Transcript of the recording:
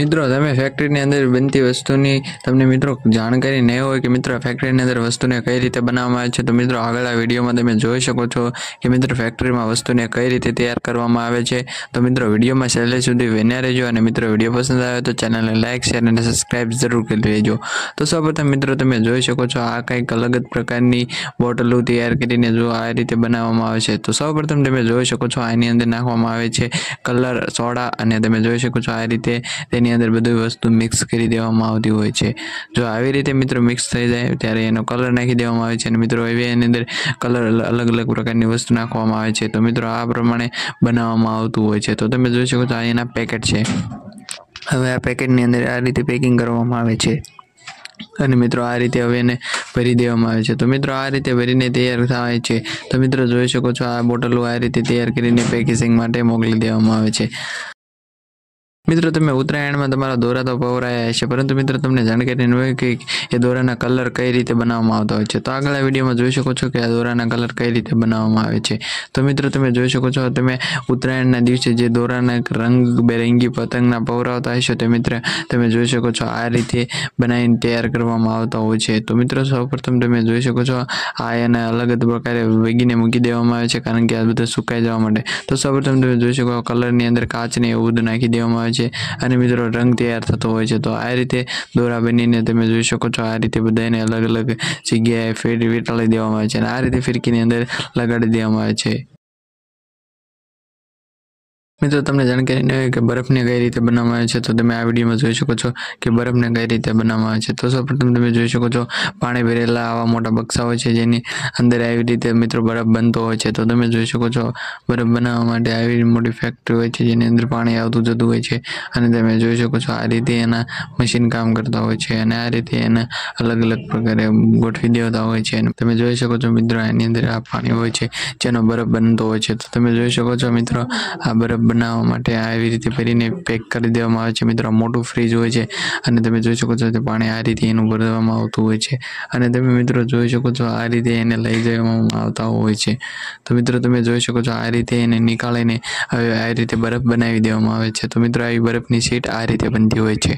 મિત્રો તમે ફેક્ટરી ની અંદર બનતી વસ્તુની તમને મિત્રો જાણકારી નહોતી કે મિત્રો ફેક્ટરી ની અંદર વસ્તુને કઈ રીતે બનાવવામાં આવે છે તો મિત્રો આગળના વિડિયોમાં તમે જોઈ શકો છો કે મિત્રો ફેક્ટરી માં વસ્તુને કઈ રીતે તૈયાર કરવામાં આવે છે તો મિત્રો વિડિયોમાં ચલે સુધી વેનરે જો અને મિત્રો વિડિયો પસંદ આવે તો ચેનલને લાઈક શેર અને સબ્સ્ક્રાઇબ જરૂર કરી દેજો તો સૌ પ્રથમ મિત્રો તમે જોઈ શકો છો આ કઈક અલગ અલગ પ્રકારની બોટલ ઉતાર કે જે આ રીતે બનાવવામાં આવે છે તો સૌ પ્રથમ તમે જોઈ શકો છો આની અંદર નાખવામાં આવે છે કલર સોડા અને તમે જોઈ શકો છો આ રીતે તે તેની અંદર બધી વસ્તુ મિક્સ કરી દેવામાં આવતી હોય છે જો આવી રીતે મિત્રો મિક્સ થઈ જાય ત્યારે એનો કલર નાખી દેવામાં આવે છે અને મિત્રો એવી એની અંદર કલર અલગ અલગ પ્રકારની વસ્તુ નાખવામાં આવે છે તો મિત્રો આ પ્રમાણે બનાવવામાં આવતું હોય છે તો તમે જોઈ શકો છો આ એના પેકેટ છે હવે આ પેકેટની અંદર આ રીતે પેકિંગ કરવામાં આવે છે અને મિત્રો આ રીતે હવે એને ભરી દેવામાં આવે છે તો મિત્રો આ રીતે ભરીને તૈયાર થાય છે તો મિત્રો જોઈ શકો છો આ બોટલો આ રીતે તૈયાર કરીને પેકેજિંગ માટે મોકલી દેવામાં આવે છે મિત્રો તમે ઉત્તરાયણમાં તમારા દોરા તો પવરાયા છે પરંતુ મિત્રો તમને જાણકારી ન હોય કે એ દોરાના કલર કઈ રીતે બનાવવામાં આવતા હોય છે તો આગળના વિડીયોમાં જોઈ શકો છો કે આ દોરાના કલર કઈ રીતે બનાવવામાં આવે છે તો મિત્રો તમે જોઈ શકો છો તમે ઉત્તરાયણના દિવસે જે દોરાના રંગબેરંગી પતંગના પવરાવતા હશો તે મિત્ર તમે જોઈ શકો છો આ રીતે બનાવીને તૈયાર કરવામાં આવતા હોય છે તો મિત્રો સૌપ્રથમ તમે જોઈ શકો છો આ એને અલગ જ પ્રકારે વેગીને મૂકી દેવામાં આવે છે કારણ કે આ બધા સુકાઈ જવા માટે તો સૌપ્રથમ તમે જોઈ શકો કલરની અંદર કાચને એવું બધું નાખી દેવામાં આવે છે છે અને મિત્રો રંગ તૈયાર થતો હોય છે તો આ રીતે દોરા બનીને તમે જોઈ શકો છો આ રીતે બધાને અલગ અલગ જગ્યાએ ફેર વીંટાળી દેવામાં આવે છે અને આ રીતે ફિરકીની અંદર લગાડી દેવામાં આવે છે મિત્રો તમને જાણકારી ન હોય કે બરફને કઈ રીતે બનાવવામાં આવે છે તો તમે આ વિડીયોમાં જોઈ શકો છો કે બરફને કઈ રીતે બનાવવામાં આવે છે તો સૌપ્રથમ તમે જોઈ શકો છો પાણી ભરેલા આવા મોટા બક્ષા હોય છે જેની અંદર આવી રીતે મિત્રો બરફ બનતો હોય છે તો તમે જોઈ શકો છો બરફ બનાવવા માટે આવી મોટી ફેક્ટરી હોય છે જેની અંદર પાણી આવતું જતું હોય છે અને તમે જોઈ શકો છો આ રીતે એના મશીન કામ કરતા હોય છે અને આ રીતે એના અલગ અલગ પ્રકારે ગોઠવી દેવાતા હોય છે અને તમે જોઈ શકો છો મિત્રો એની અંદર આ પાણી હોય છે જેનો બરફ બનતો હોય છે તો તમે જોઈ શકો છો મિત્રો આ બરફ બનાવવા માટે આ આવી રીતે ભરીને પેક કરી દેવામાં આવે છે મિત્રો મોટું ફ્રીજ હોય છે અને તમે જોઈ શકો છો તે પાણી આ રીતે એનું ભરવામાં આવતું હોય છે અને તમે મિત્રો જોઈ શકો છો આ રીતે એને લઈ જવામાં આવતા હોય છે તો મિત્રો તમે જોઈ શકો છો આ રીતે એને નીકાળીને હવે આ રીતે બરફ બનાવી દેવામાં આવે છે તો મિત્રો આવી બરફની સીટ આ રીતે બનતી હોય છે